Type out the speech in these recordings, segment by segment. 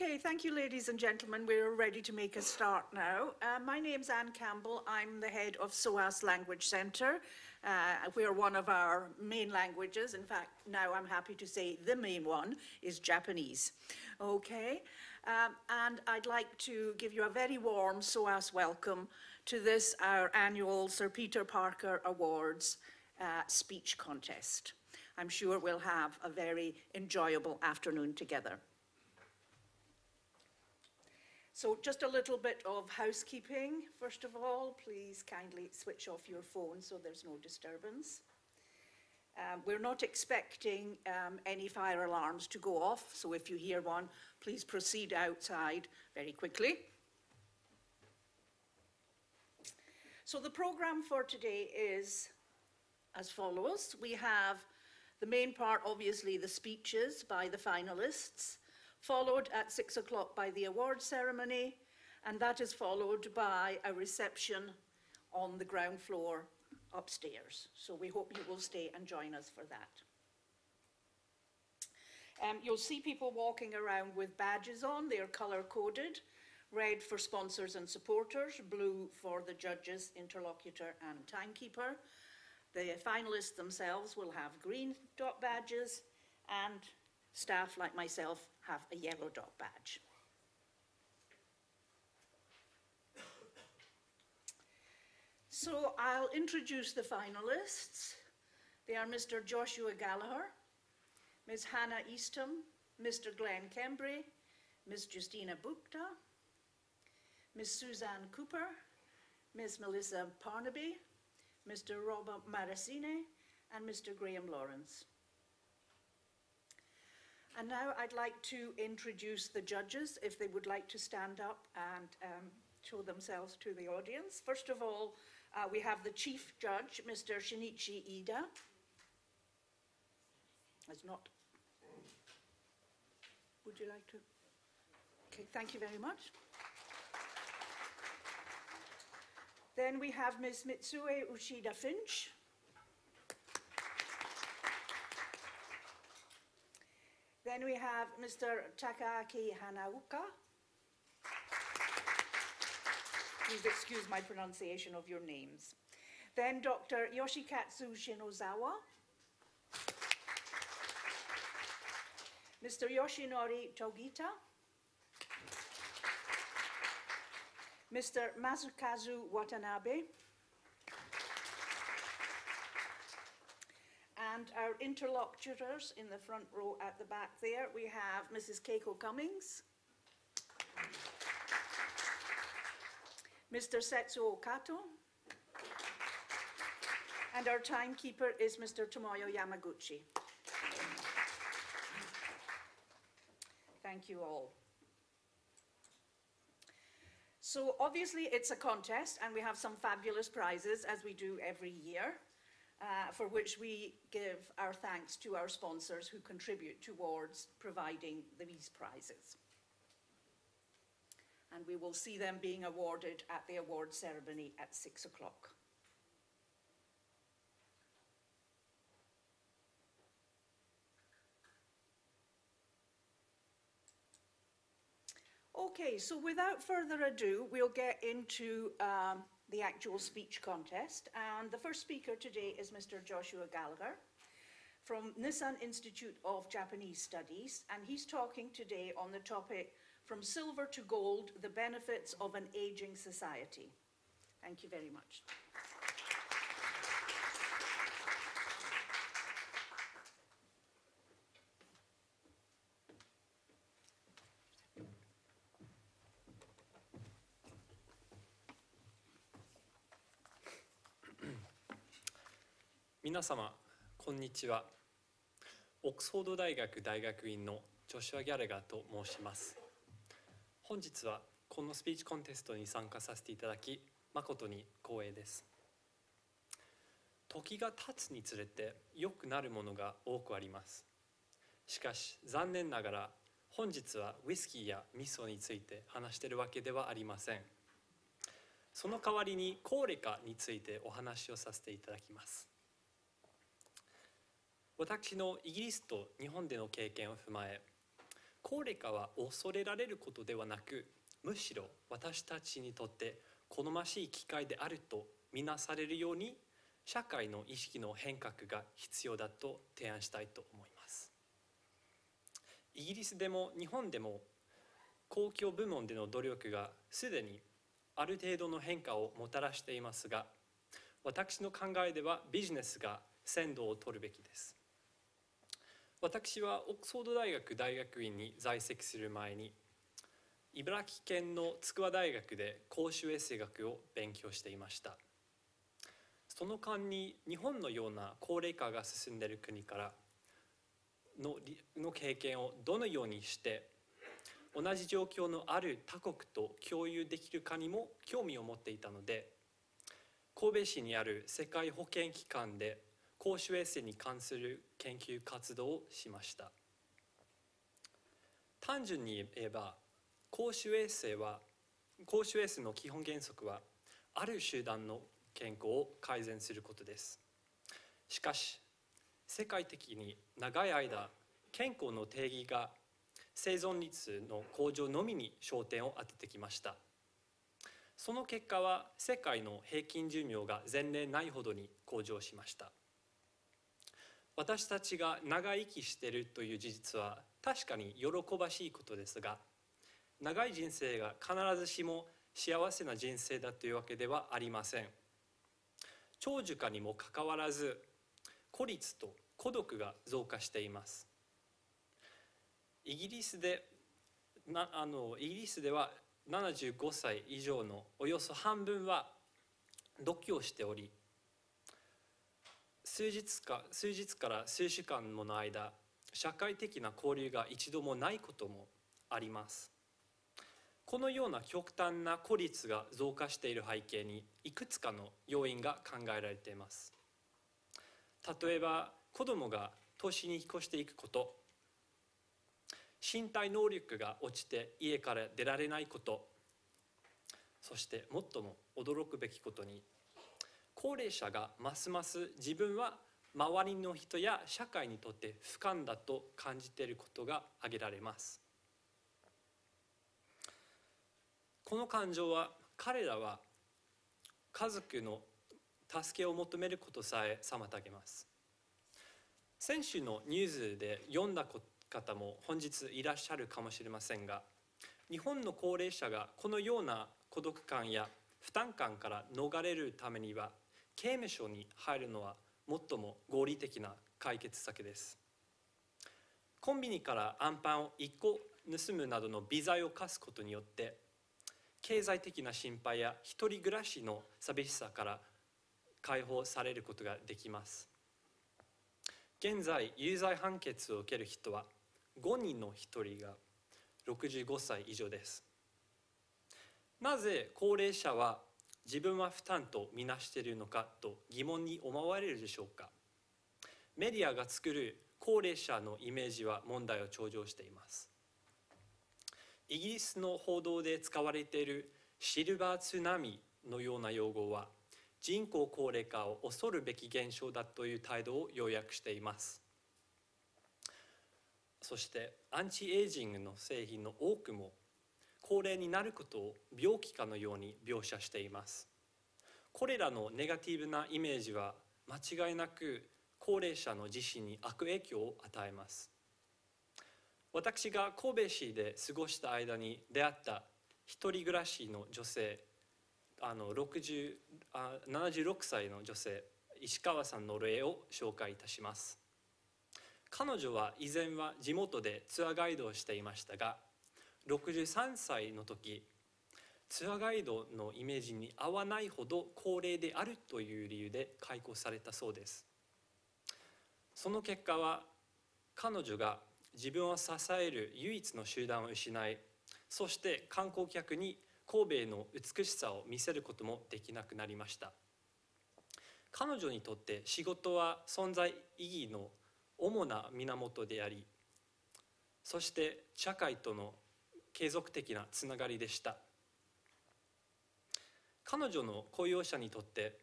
Okay, thank you, ladies and gentlemen. We're ready to make a start now. Uh, my name's Anne Campbell. I'm the head of SOAS Language Centre. Uh, we're one of our main languages. In fact, now I'm happy to say the main one is Japanese. Okay, um, and I'd like to give you a very warm SOAS welcome to this, our annual Sir Peter Parker Awards uh, speech contest. I'm sure we'll have a very enjoyable afternoon together. So just a little bit of housekeeping. First of all, please kindly switch off your phone so there's no disturbance. Um, we're not expecting um, any fire alarms to go off, so if you hear one, please proceed outside very quickly. So the programme for today is as follows. We have the main part, obviously, the speeches by the finalists followed at six o'clock by the award ceremony, and that is followed by a reception on the ground floor upstairs. So we hope you will stay and join us for that. Um, you'll see people walking around with badges on. They are color coded, red for sponsors and supporters, blue for the judges, interlocutor and timekeeper. The finalists themselves will have green dot badges and staff like myself have a yellow dot badge. So I'll introduce the finalists. They are Mr. Joshua Gallagher, Ms. Hannah Eastham, Mr. Glenn Cambry, Ms. Justina Bukta, Ms. Suzanne Cooper, Ms. Melissa Parnaby, Mr. Robert Marasini, and Mr. Graham Lawrence. And now I'd like to introduce the judges, if they would like to stand up and um, show themselves to the audience. First of all, uh, we have the chief judge, Mr. Shinichi Ida. It's not. Would you like to? Okay, thank you very much. Then we have Ms. Mitsue Ushida Finch. Then we have Mr. Takaki Hanaoka. Please excuse my pronunciation of your names. Then Dr. Yoshikatsu Shinozawa. Mr. Yoshinori Togita. Mr. Masukazu Watanabe. And our interlocutors in the front row at the back there, we have Mrs. Keiko Cummings. Mr. Setsuo Kato. And our timekeeper is Mr. Tomoyo Yamaguchi. Thank you all. So obviously it's a contest and we have some fabulous prizes as we do every year uh, for which we give our thanks to our sponsors who contribute towards providing these prizes. And we will see them being awarded at the award ceremony at six o'clock. Okay, so without further ado, we'll get into um, the actual speech contest. And the first speaker today is Mr. Joshua Gallagher from Nissan Institute of Japanese Studies. And he's talking today on the topic From Silver to Gold, the Benefits of an Aging Society. Thank you very much. 皆様こんにちはオックスフォード大学大学院のジョシュア・ギャレガーと申します本日はこのスピーチコンテストに参加させていただき誠に光栄です時が経つにつれて良くなるものが多くありますしかし残念ながら本日はウイスキーや味噌について話しているわけではありませんその代わりに高齢化についてお話をさせていただきます私のイギリスと日本での経験を踏まえ高齢化は恐れられることではなくむしろ私たちにとって好ましい機会であるとみなされるように社会の意識の変革が必要だと提案したいと思いますイギリスでも日本でも公共部門での努力がすでにある程度の変化をもたらしていますが私の考えではビジネスが先導を取るべきです私はオックスフォード大学大学院に在籍する前に茨城県の筑波大学で公衆衛生学を勉強していましたその間に日本のような高齢化が進んでいる国からのの経験をどのようにして同じ状況のある他国と共有できるかにも興味を持っていたので神戸市にある世界保健機関で公衆衛生に関する研究活動をしました単純に言えば公衆衛生は公衆衛生の基本原則はある集団の健康を改善することですしかし世界的に長い間健康の定義が生存率の向上のみに焦点を当ててきましたその結果は世界の平均寿命が前例ないほどに向上しました私たちが長生きしているという事実は確かに喜ばしいことですが長い人生が必ずしも幸せな人生だというわけではありません長寿化にもかかわらず孤立と孤独が増加していますイギリスでなあのイギリスでは75歳以上のおよそ半分は独居をしており数日か数日から数週間もの間社会的な交流が一度もないこともありますこのような極端な孤立が増加している背景にいくつかの要因が考えられています例えば子供が都市に引っ越していくこと身体能力が落ちて家から出られないことそして最も驚くべきことに高齢者がますます自分は周りの人や社会にとって不瞰だと感じていることが挙げられますこの感情は彼らは家族の助けを求めることさえ妨げます先週のニュースで読んだ方も本日いらっしゃるかもしれませんが日本の高齢者がこのような孤独感や負担感から逃れるためには刑務所に入るのは最も合理的な解決策ですコンビニからアンパンを1個盗むなどの微罪を課すことによって経済的な心配や一人暮らしの寂しさから解放されることができます現在有罪判決を受ける人は5人の1人が65歳以上ですなぜ高齢者は自分は負担とみなしているのかと疑問に思われるでしょうかメディアが作る高齢者のイメージは問題を頂上していますイギリスの報道で使われているシルバー津波のような用語は人口高齢化を恐るべき現象だという態度を要約していますそしてアンチエイジングの製品の多くも高齢になることを病気かのように描写していますこれらのネガティブなイメージは間違いなく高齢者の自身に悪影響を与えます私が神戸市で過ごした間に出会った一人暮らしの女性あの60あ76歳の女性石川さんの例を紹介いたします彼女は以前は地元でツアーガイドをしていましたが63歳の時ツアーガイドのイメージに合わないほど高齢であるという理由で解雇されたそうですその結果は彼女が自分を支える唯一の集団を失いそして観光客に神戸の美しさを見せることもできなくなりました彼女にとって仕事は存在意義の主な源でありそして社会との継続的なつながりでした彼女の雇用者にとって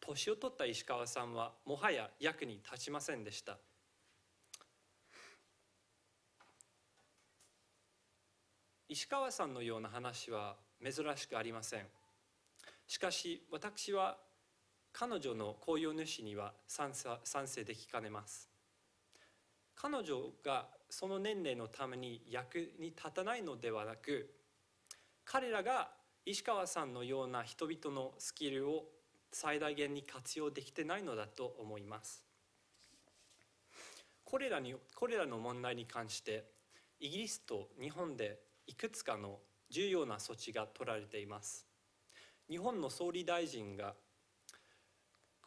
年を取った石川さんはもはや役に立ちませんでした石川さんのような話は珍しくありませんしかし私は彼女の公用主には賛成できかねます彼女がその年齢のために役に立たないのではなく彼らが石川さんのような人々のスキルを最大限に活用できてないのだと思いますこれらにこれらの問題に関してイギリスと日本でいくつかの重要な措置が取られています日本の総理大臣が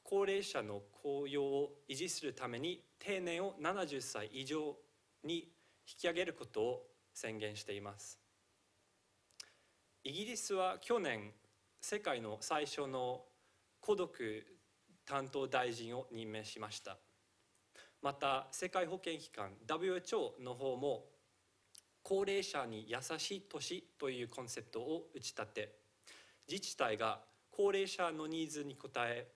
高齢者の雇用を維持するために定年を70歳以上に引き上げることを宣言していますイギリスは去年世界の最初の孤独担当大臣を任命しましたまた世界保健機関 WHO の方も高齢者に優しい年というコンセプトを打ち立て自治体が高齢者のニーズに応え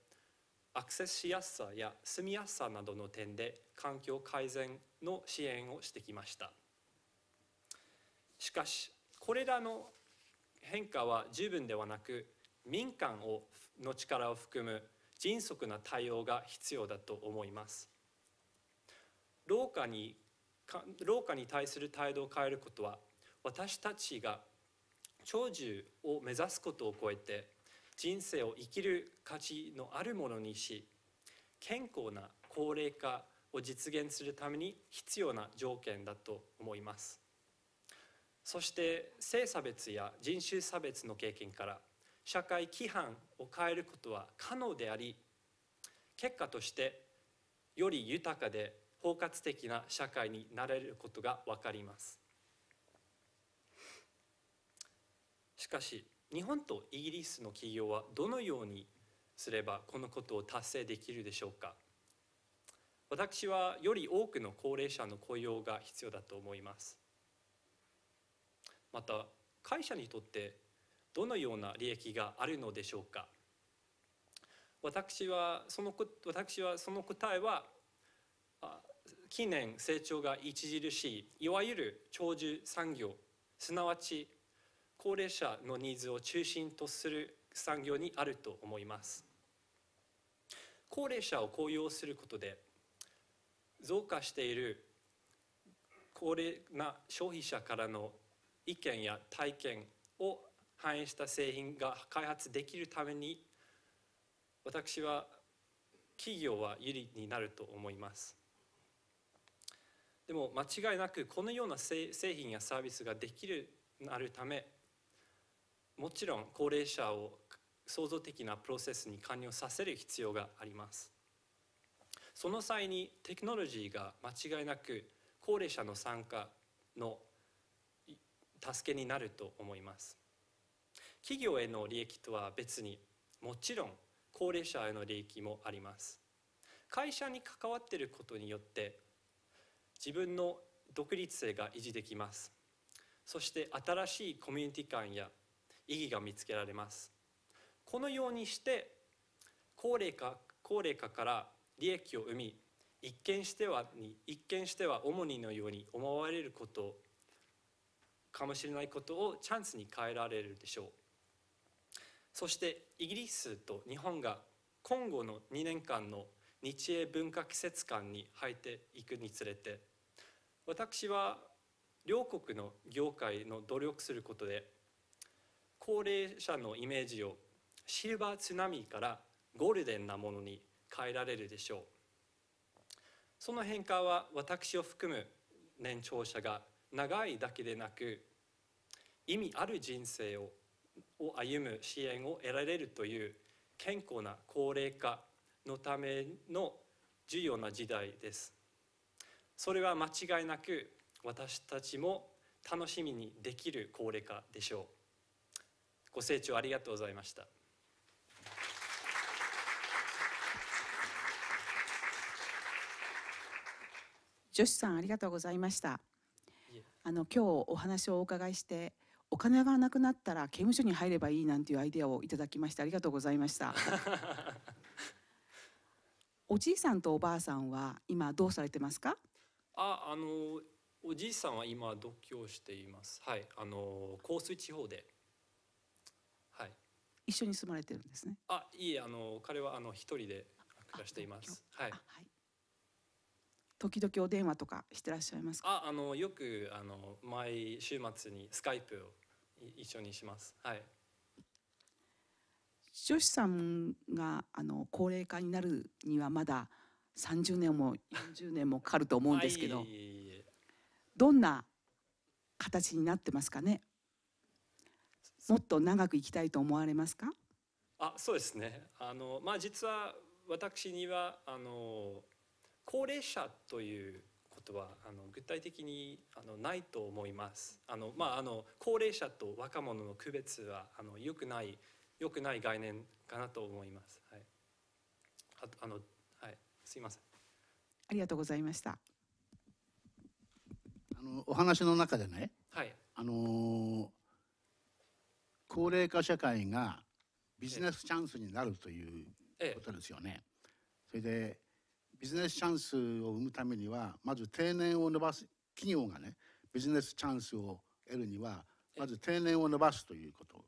アクセスしやすさや住みやすさなどの点で環境改善の支援をしてきましたしかしこれらの変化は十分ではなく民間をの力を含む迅速な対応が必要だと思います老化に老化に対する態度を変えることは私たちが長寿を目指すことを超えて人生を生きる価値のあるものにし健康な高齢化を実現するために必要な条件だと思いますそして性差別や人種差別の経験から社会規範を変えることは可能であり結果としてより豊かで包括的な社会になれることが分かりますしかし日本とイギリスの企業はどのようにすればこのことを達成できるでしょうか私はより多くの高齢者の雇用が必要だと思いますまた会社にとってどのような利益があるのでしょうか私はその私はその答えは近年成長が著しいいわゆる長寿産業すなわち高齢者のニーズを中心とする産業にあると思います高齢者を雇用することで増加している高齢な消費者からの意見や体験を反映した製品が開発できるために私は企業は有利になると思いますでも間違いなくこのような製品やサービスができるなるためもちろん高齢者を創造的なプロセスに関与させる必要がありますその際にテクノロジーが間違いなく高齢者の参加の助けになると思います企業への利益とは別にもちろん高齢者への利益もあります会社に関わっていることによって自分の独立性が維持できますそして新しいコミュニティ感や意義が見つけられますこのようにして高齢化高齢化から利益を生み一見してはに一見しては主にのように思われることかもしれないことをチャンスに変えられるでしょうそしてイギリスと日本が今後の2年間の日英文化季節間に入っていくにつれて私は両国の業界の努力することで高齢者のイメージをシルバー津波からゴールデンなものに変えられるでしょうその変化は私を含む年長者が長いだけでなく意味ある人生を歩む支援を得られるという健康な高齢化のための重要な時代ですそれは間違いなく私たちも楽しみにできる高齢化でしょうご清聴ありがとうございました。ジョシさんありがとうございました。あの今日お話をお伺いしてお金がなくなったら刑務所に入ればいいなんていうアイデアをいただきましてありがとうございました。おじいさんとおばあさんは今どうされてますか？あ、あのおじいさんは今独居しています。はい、あの香水地方で一緒に住まれてるんですね。あ、いいえ、あの彼はあの一人で暮らしています。はい。はい。時々お電話とかしてらっしゃいますか。あ、あのよくあの毎週末にスカイプを一緒にします。はい。女子さんがあの高齢化になるにはまだ三十年も四十年もかかると思うんですけど、い、どんな形になってますかねもっと長く生きたいと思われますかあそうですねあの、まあ、実は私にはあの高齢者ということはあの具体的にあのないと思いますあの、まあ、あの高齢者と若者の区別はあのよくないよくない概念かなと思います。はい、ああのはいすみませんありがとうございました。あのお話の中でね、はい、あのー高齢化社会がビジネスチャンスになるということですよね。それでビジネスチャンスを生むためにはまず定年を伸ばす企業がねビジネスチャンスを得るにはまず定年を伸ばすということ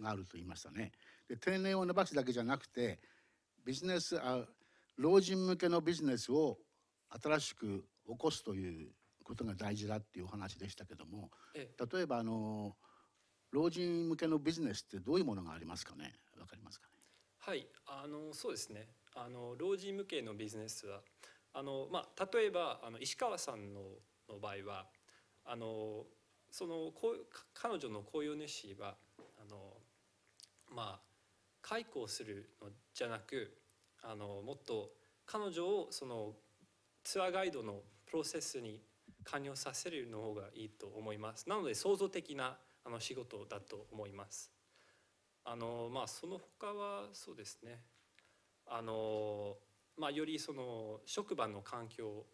があると言いましたね。で定年を伸ばすだけじゃなくてビジネスあ老人向けのビジネスを新しく起こすということが大事だっていうお話でしたけども例えばあの老人向けのビジネスってどういうものがありますかねわかりますかねはいあのそうですねあの老人向けのビジネスはあの、まあ、例えばあの石川さんのの場合はあのそのこ彼女の紅葉ネッシはあのまあ解雇するのじゃなくあのもっと彼女をそのツアーガイドのプロセスに加入させるの方がいいと思いますなので創造的なあの仕事だと思います。あのまあ、その他はそうですねあの、まあ、よりその職場の環境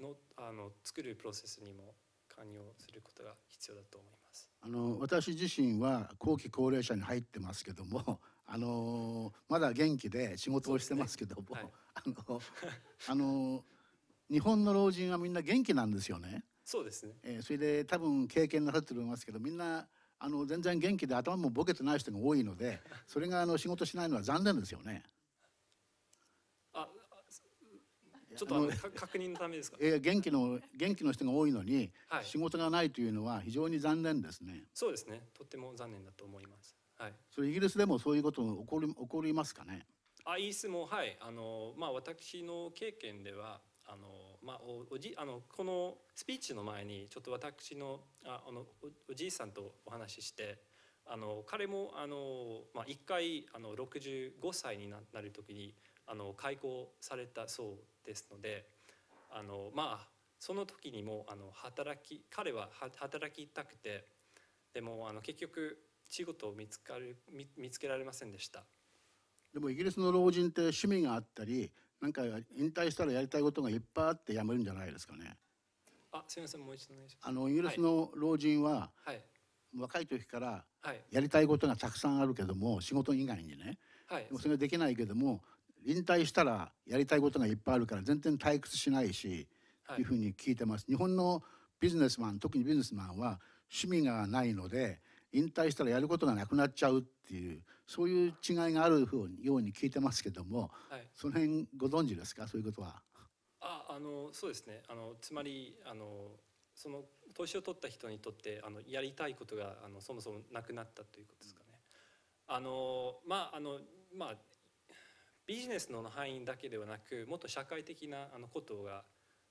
のあの作るプロセスにも関与することが必要だと思います。あの私自身は後期高齢者に入ってますけども、あのまだ元気で仕事をしてますけども、ねはい、あのあの日本の老人はみんな元気なんですよね。そうですね。えー、それで多分経験なさってると思いますけど、みんなあの全然元気で頭もボケてない人が多いのでそれがあの仕事しないのは残念ですよね。あちょっとあの確認のためですか。ええ、元気の元気の人が多いのに、はい、仕事がないというのは非常に残念ですね。そうですね。とても残念だと思います。はい。それイギリスでもそういうこと起こり起こりますかね。あイギリスもはいあのまあ私の経験ではあのまあ、おじあのこのスピーチの前にちょっと私のああのおじいさんとお話ししてあの彼もあの、まあ、1回あの65歳になる時にあの解雇されたそうですのであのまあその時にもあの働き彼は働きたくてでもあの結局仕事を見つかる見見つけられませんでした。でもイギリスの老人って趣味があったりなんか引退したらやりたいことがいっぱいあって辞めるんじゃないですかね。あ、すみません、もう一度お願いします。あのイギリスの老人は、はい、若い時からやりたいことがたくさんあるけども、仕事以外にね、はい、もそれができないけども引退したらやりたいことがいっぱいあるから全然退屈しないし、はい、いうふうに聞いてます。日本のビジネスマン特にビジネスマンは趣味がないので引退したらやることがなくなっちゃうっていうそういう違いがあるふうにように聞いてますけども、はい、その辺ご存知ですかそういうことは。ああのそうですねあのつまりあのその年を取った人にとってあのやりたいことがあのそもそもなくなったということですかね。あのまああのまあビジネスの範囲だけではなくもっと社会的なあのことが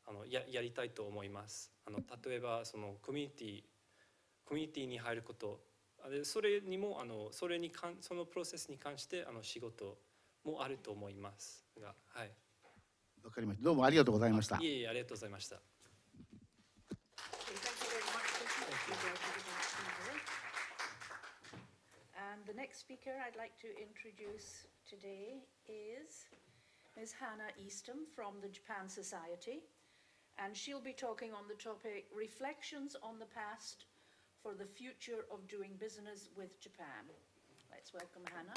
あのややりたいと思います。あの例えばそのコミュニティコミュニティに入ることでそれにもあのそれにかんそのプロセスに関してあの仕事もあると思いますがはいわかりましたどうもありがとうございましたいえいえありがとうございました And the next speaker I'd like to introduce today is Ms. Hannah Eastham from the Japan Society, and she'll be talking on the topic Reflections on the Past for the future of doing business with Japan. Let's welcome Hannah.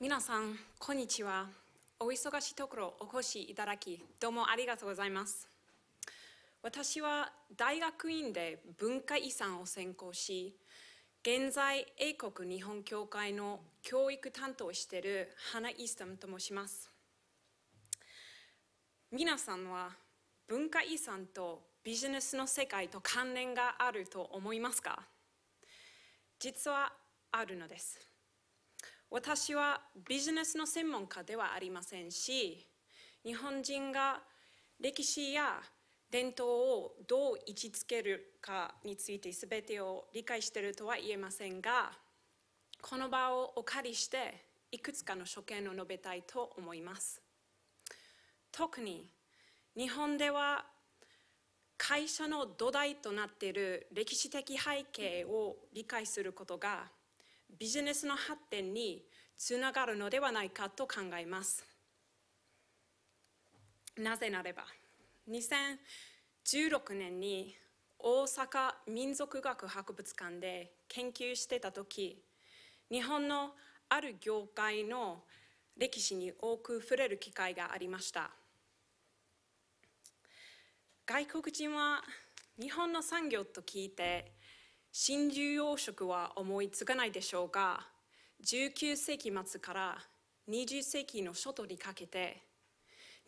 皆さん、こんにちは。お忙しいところお越しいただき、どうもありがとうございます。私は大学院で文化遺産を専攻し、現在英国日本協会の教育担当している花イースタムと申します皆さんは文化遺産とビジネスの世界と関連があると思いますか実はあるのです私はビジネスの専門家ではありませんし日本人が歴史や伝統をどう位置づけるかについて全てを理解しているとは言えませんがこの場をお借りしていくつかの所見を述べたいと思います特に日本では会社の土台となっている歴史的背景を理解することがビジネスの発展につながるのではないかと考えますなぜなれば2016年に大阪民族学博物館で研究してた時日本のある業界の歴史に多く触れる機会がありました外国人は日本の産業と聞いて真珠養殖は思いつかないでしょうが19世紀末から20世紀の初頭にかけて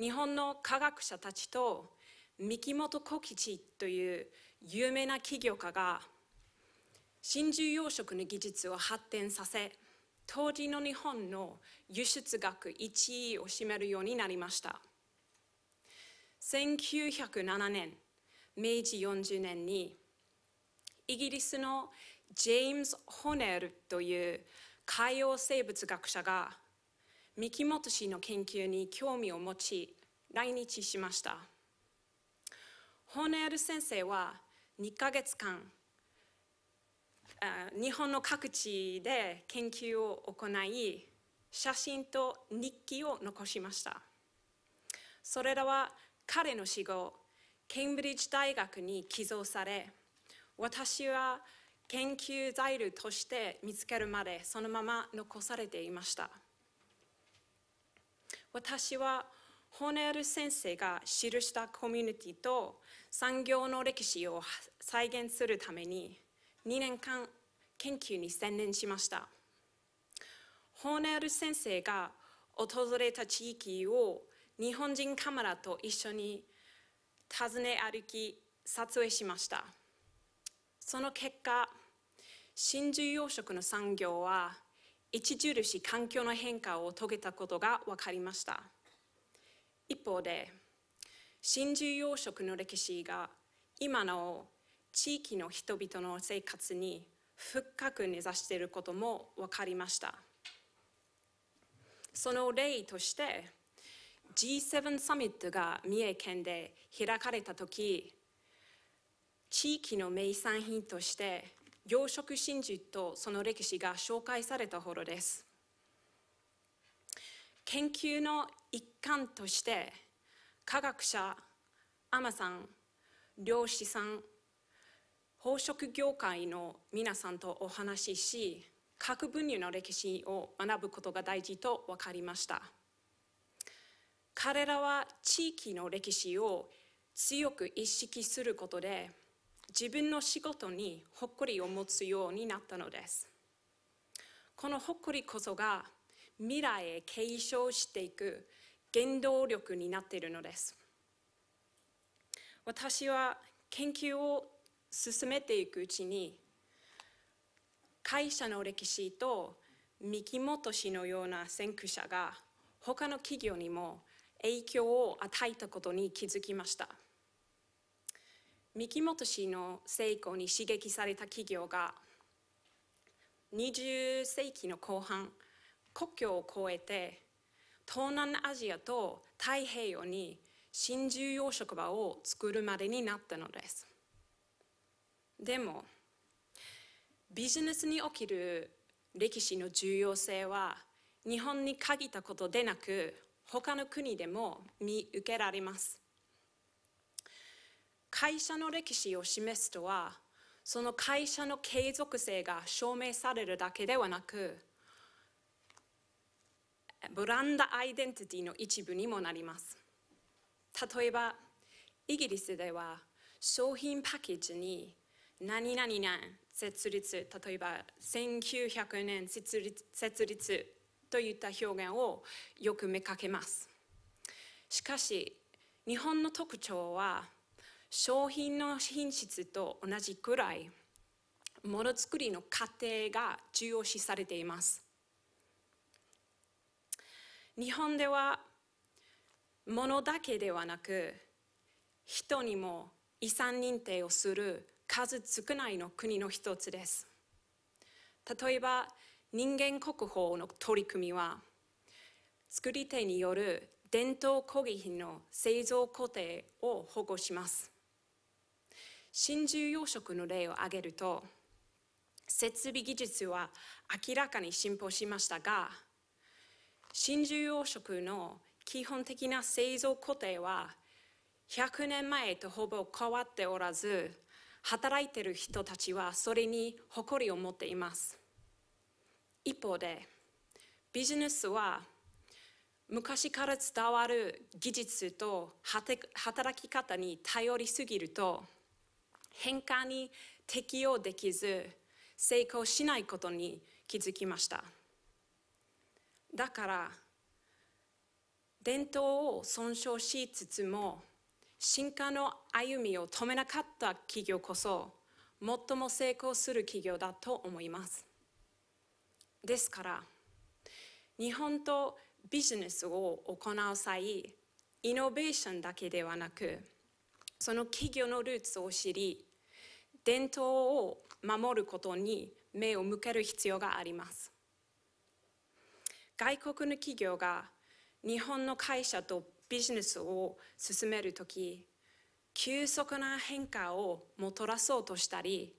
日本の科学者たちと三木本小吉という有名な起業家が真珠養殖の技術を発展させ当時の日本の輸出額1位を占めるようになりました1907年明治40年にイギリスのジェームズ・ホネルという海洋生物学者が三木本氏の研究に興味を持ち来日しましたホネール先生は2ヶ月間日本の各地で研究を行い写真と日記を残しましたそれらは彼の死後ケンブリッジ大学に寄贈され私は研究材料として見つけるまでそのまま残されていました私はホネル先生が記したコミュニティと産業の歴史を再現するために2年間研究に専念しましたホネル先生が訪れた地域を日本人カメラと一緒に訪ね歩き撮影しましたその結果真珠養殖の産業は著しい環境の変化を遂げたことが分かりました一方で真珠養殖の歴史が今の地域の人々の生活に深く根ざしていることも分かりましたその例として G7 サミットが三重県で開かれた時地域の名産品として養殖真珠とその歴史が紹介された頃です研究の一環として科学者海女さん漁師さん宝飾業界の皆さんとお話しし各分野の歴史を学ぶことが大事と分かりました彼らは地域の歴史を強く意識することで自分の仕事に誇りを持つようになったのですこの誇りこそが未来へ継承していく原動力になっているのです私は研究を進めていくうちに会社の歴史と三木本氏のような先駆者が他の企業にも影響を与えたことに気づきました三木本氏の成功に刺激された企業が20世紀の後半国境を越えて東南アジアと太平洋に真珠養殖場を作るまでになったのですでもビジネスにおける歴史の重要性は日本に限ったことでなく他の国でも見受けられます会社の歴史を示すとはその会社の継続性が証明されるだけではなくブランドアイデンティティの一部にもなります例えばイギリスでは商品パッケージに何々年設立例えば1900年設立設立といった表現をよく見かけますしかし日本の特徴は商品の品質と同じくらいものづくりの過程が重要視されています日本ではものだけではなく人にも遺産認定をする数少ないの国の一つです例えば人間国宝の取り組みは作り手による伝統工芸品の製造工程を保護します真珠養殖の例を挙げると設備技術は明らかに進歩しましたが真珠養殖の基本的な製造工程は100年前とほぼ変わっておらず働いている人たちはそれに誇りを持っています一方でビジネスは昔から伝わる技術と働き方に頼りすぎると変化に適応できず成功しないことに気づきましただから伝統を尊重しつつも進化の歩みを止めなかった企業こそ最も成功する企業だと思いますですから日本とビジネスを行う際イノベーションだけではなくその企業のルーツを知り伝統を守ることに目を向ける必要があります外国の企業が日本の会社とビジネスを進めるとき急速な変化をもたらそうとしたり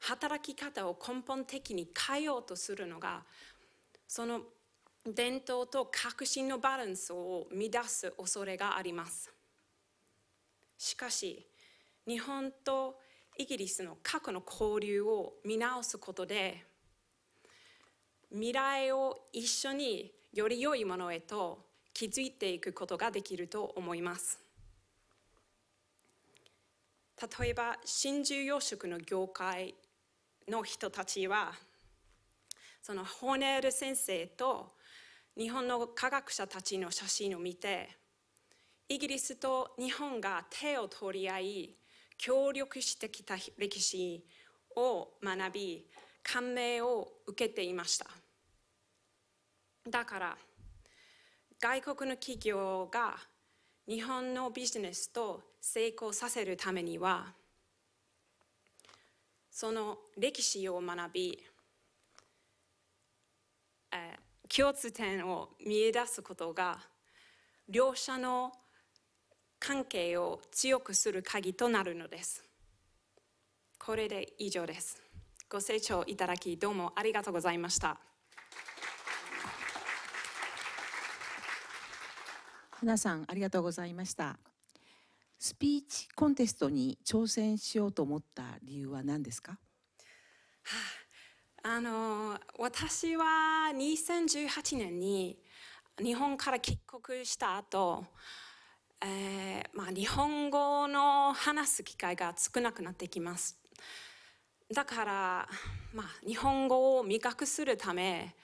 働き方を根本的に変えようとするのがその伝統と革新のバランスを乱す恐れがありますしかし日本とイギリスの過去の交流を見直すことで未来を一緒により良いものへと築いていくことができると思います例えば真珠養殖の業界の人たちはそのホネール先生と日本の科学者たちの写真を見てイギリスと日本が手を取り合い協力してきた歴史を学び感銘を受けていましただから外国の企業が日本のビジネスと成功させるためにはその歴史を学び共通点を見出すことが両者の関係を強くする鍵となるのです。これで以上です。ご清聴いただきどうもありがとうございました。花さんありがとうございました。スピーチコンテストに挑戦しようと思った理由は何ですか、はあ、あの私は2018年に日本から帰国した後えー、まあ、日本語の話す機会が少なくなってきます。だから、まあ、日本語を味覚するため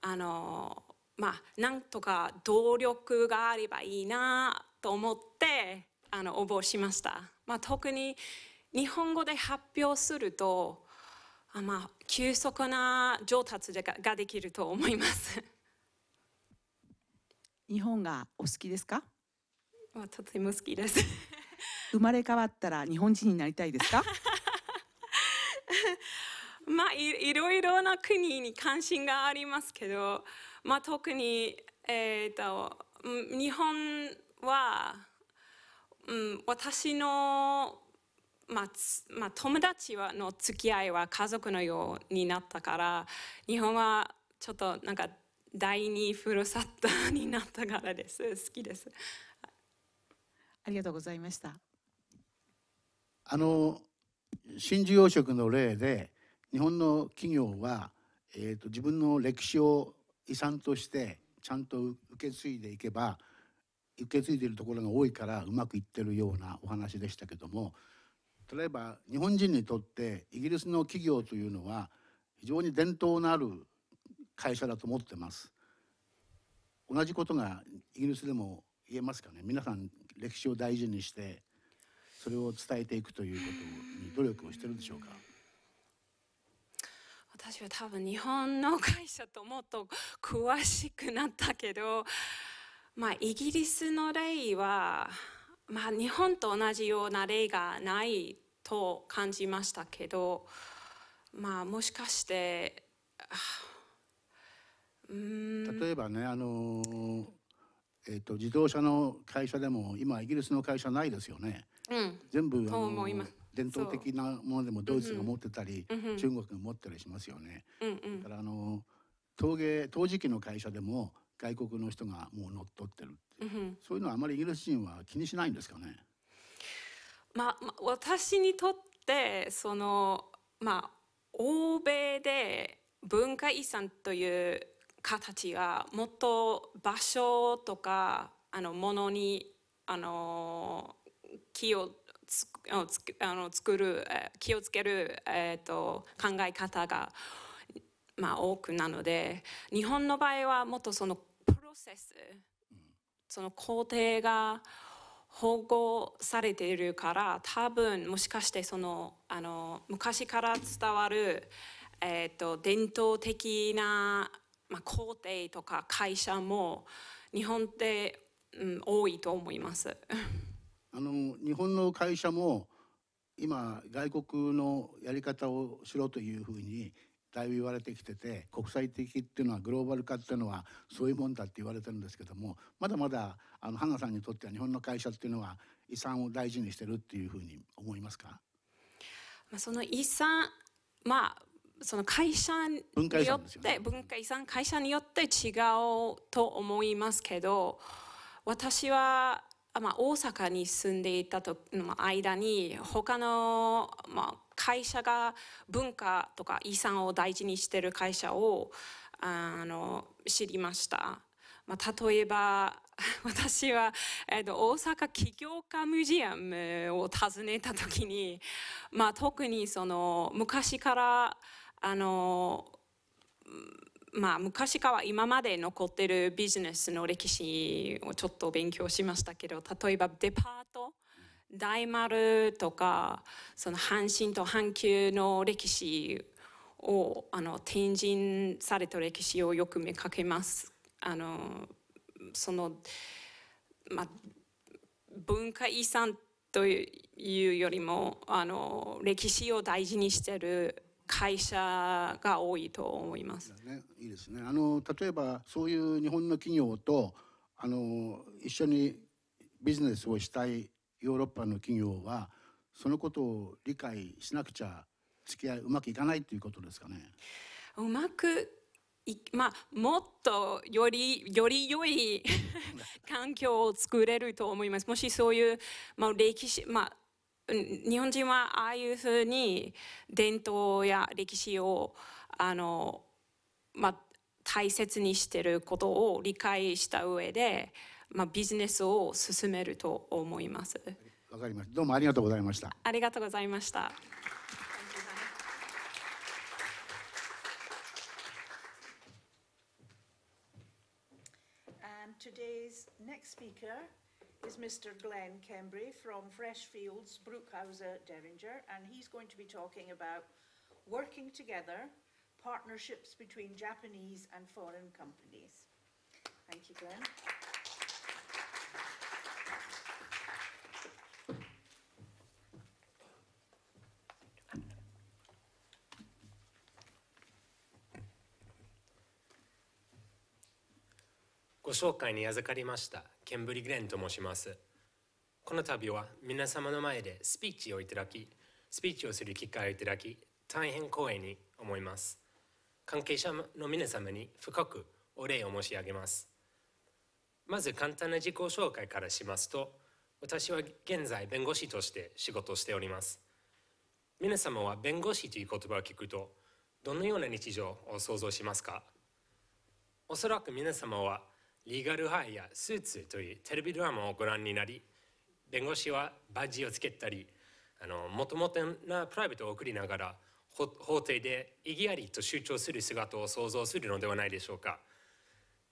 あの、まあ、なんとか動力があればいいなと思ってあの応募しました。まあ、特に日本語で発表するとあまあ急速な上達ができると思います日本がお好きですかまあ、とても好きです生まれ変わったら日本人になりたいですか まあいいろいろな国に関心がありますけど、まあ、特に、えーと、日本は、うん、私の、まあまあ、友達はの付き合いは家族のようになったから日本はちょっとなんか第二ふるさとになったからです好きです。ありがとうございましたあの新珠養殖の例で日本の企業は、えーと、と自分の歴史を遺産としてちゃんと受け継いでいけば受け継いでいるところが多いからうまくいってるようなお話でしたけども例えば日本人にとってイギリスの企業というのは非常に伝統のある会社だと思ってます。同じことがイギリスでも言えますかね皆さん歴史を大事にしてそれを伝えていくということに努力をしてるんでしょうか私は多分日本の会社ともっと詳しくなったけど、まあ、イギリスの例は、まあ、日本と同じような例がないと感じましたけど、まあ、もしかして。例えばねあのえっと、と自動車の会社でも今イギリスの会社ないですよね。うん、全部あの伝統的なものでもドイツが持ってたり、うんうん、中国が持ったりしますよね。うんうん、だからあの陶芸陶磁器の会社でも外国の人がもう乗っ取ってるって、うん、そういうのはあまりイギリス人は気にしないんですかね。まあ、まあ、私にとってそのまあ欧米で文化遺産という形がもっと場所とかあのものにあの気をつつあの作る気をつける、えーと、考え方が、まあ、多くなので日本の場合はもっとそのプロセス、その工程が保護されているから多分もしかしてそのあの昔から伝わる、えーと伝統的なまあ、工程とか会社も日本って、うん、多いと思います。あの日本の会社も今外国のやり方をしろというふうにだいぶ言われてきてて国際的っていうのはグローバル化っていうのはそういうもんだって言われてるんですけどもまだまだあの花さんにとっては日本の会社っていうのは遺産を大事にしてるっていうふうに思いますかその遺産まあその会社によって文化遺産、会社によって違うと思いますけど私は、まあ、大阪に住んでいたとの間に他の、まあ、会社が文化とか遺産を大事にしてる会社をあの知りました。まあ、例えば 私は、えー、と大阪起業家ミュージアムを訪ねた時に、まあ、特にその昔からあのまあ、昔から今まで残ってるビジネスの歴史をちょっと勉強しましたけど例えばデパート大丸とかその阪神と阪急の歴史をあの展示された歴史をよく見かけます。あのそのまあ、文化遺産というよりもあの歴史を大事にしてる会社が多いと思います。ね、いいですね。あの例えばそういう日本の企業とあの一緒にビジネスをしたいヨーロッパの企業はそのことを理解しなくちゃ付き合いうまくいかないということですかね。うまくまあ、もっとよりより良い 環境を作れると思います。もしそういう、まあ、歴史、まあ、日本人はああいうふうに伝統や歴史をあの、まあ、大切にしてることを理解した上で、まあ、ビジネスを進めると思います。わかりました。どうもありがとうございました。ありがとうございました。today's next speaker is Mr. Glenn Kembry from Freshfields, Brookhouser, Derringer, and he's going to be talking about working together, partnerships between Japanese and foreign companies. Thank you, Glenn. ご紹介に預かりましたケンブリ・グレンと申しますこの度は皆様の前でスピーチをいただきスピーチをする機会をいただき大変光栄に思います関係者の皆様に深くお礼を申し上げますまず簡単な自己紹介からしますと私は現在弁護士として仕事をしております皆様は弁護士という言葉を聞くとどのような日常を想像しますかおそらく皆様はリガルハイやスーツというテレビドラマをご覧になり弁護士はバッジをつけたりあのもとなプライベートを送りながら法廷で意義ありと主張する姿を想像するのではないでしょうか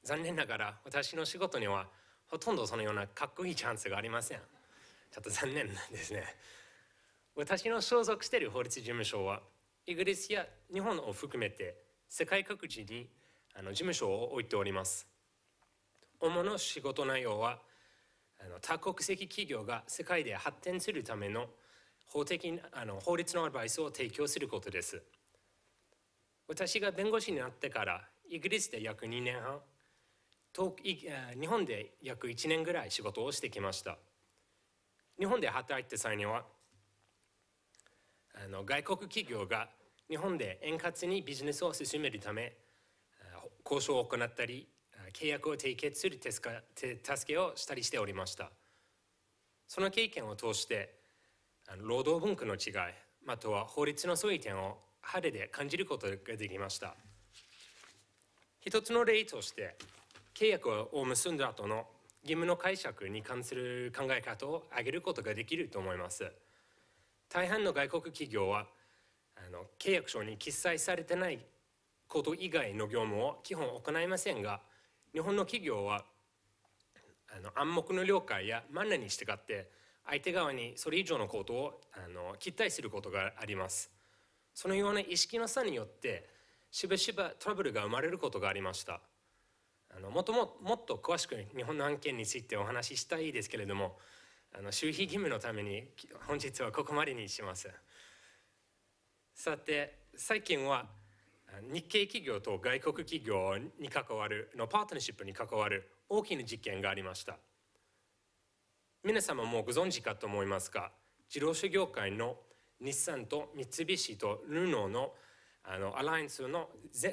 残念ながら私の仕事にはほとんどそのようなかっこいいチャンスがありませんちょっと残念なんですね私の所属している法律事務所はイギリスや日本を含めて世界各地にあの事務所を置いております主な仕事内容はあの多国籍企業が世界で発展するための法的あの法律のアドバイスを提供することです私が弁護士になってからイギリスで約2年半日本で約1年ぐらい仕事をしてきました日本で働いた際にはあの外国企業が日本で円滑にビジネスを進めるため交渉を行ったり契約を締結する手助けをしたりしておりましたその経験を通して労働文化の違いまたは法律の相違点をれで感じることができました一つの例として契約を結んだ後の義務の解釈に関する考え方を挙げることができると思います大半の外国企業はあの契約書に記載されてないこと以外の業務を基本行いませんが日本の企業はあの暗黙の了解やマナーに従って相手側にそれ以上のことをあの期待することがありますそのような意識の差によってしばしばトラブルが生まれることがありましたあのもとももっと詳しく日本の案件についてお話ししたいですけれどもあの周秘義務のために本日はここまでにしますさて最近は日系企業と外国企業に関わるのパートナーシップに関わる大きな実験がありました皆様もご存知かと思いますが自動車業界の日産と三菱とルノーのあのアライアンスの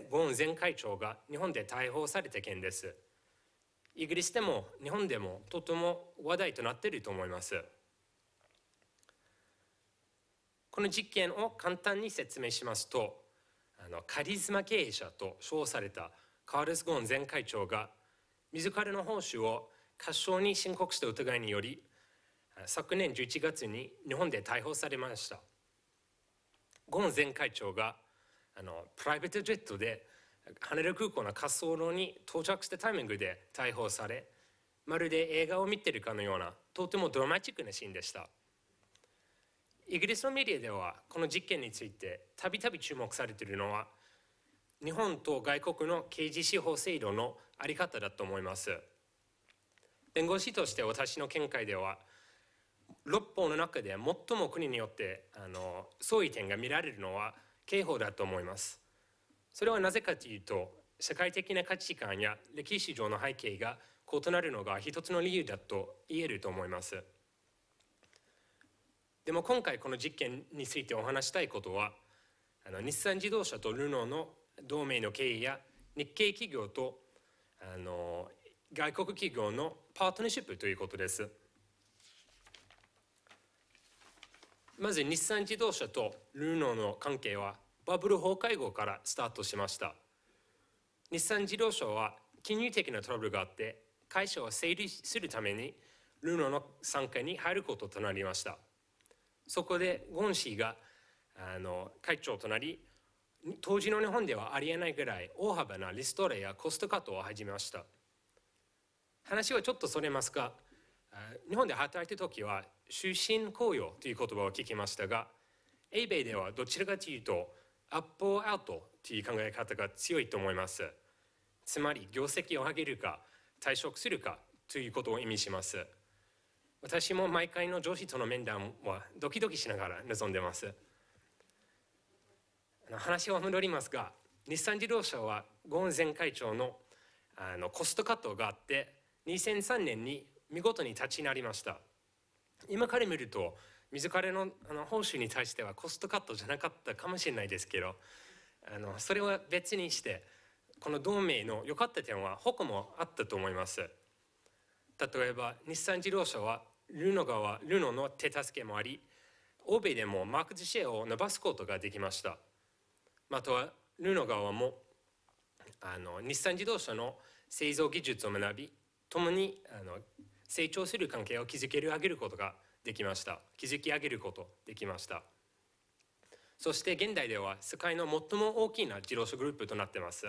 ゴーン前会長が日本で逮捕された件ですイギリスでも日本でもとても話題となっていると思いますこの実験を簡単に説明しますとあのカリスマ経営者と称されたカールス・ゴーン前会長が自らの報酬を過少に申告した疑いにより昨年11月に日本で逮捕されましたゴーン前会長があのプライベートジェットで羽田空港の滑走路に到着したタイミングで逮捕されまるで映画を見てるかのようなとてもドラマチックなシーンでした。イギリスのメディアではこの実験についてたびたび注目されているのは日本と外国の刑事司法制度の在り方だと思います弁護士として私の見解では六法の中で最も国によってあの相違点が見られるのは刑法だと思いますそれはなぜかというと社会的な価値観や歴史上の背景が異なるのが一つの理由だと言えると思いますでも今回この実験についてお話したいことはあの日産自動車とルノーの同盟の経緯や日系企業とあの外国企業のパートナーシップということです。まず日産自動車とルノーの関係はバブル崩壊後からスタートしました日産自動車は金融的なトラブルがあって会社を整理するためにルノーの参加に入ることとなりましたそこでゴンシーがあの会長となり当時の日本ではありえないぐらい大幅なリストレやコストカットを始めました話はちょっとそれますが日本で働いてる時は終身雇用という言葉を聞きましたが英米ではどちらかというとアップアウトという考え方が強いと思いますつまり業績を上げるか退職するかということを意味します私も毎回の上司との面談はドキドキしながら臨んでます話は戻りますが日産自動車はゴーン前会長のあのコストカットがあって2003年に見事に立ちなりました今から見ると水枯れのあの報酬に対してはコストカットじゃなかったかもしれないですけどあのそれは別にしてこの同盟の良かった点は他もあったと思います。例えば日産自動車はルノ川ルノの手助けもあり欧米でもマークズシェアを伸ばすことができましたまたはルノ川もあの日産自動車の製造技術を学び共にあの成長する関係を築ける上げることができました築き上げることできましたそして現代では世界の最も大きな自動車グループとなっています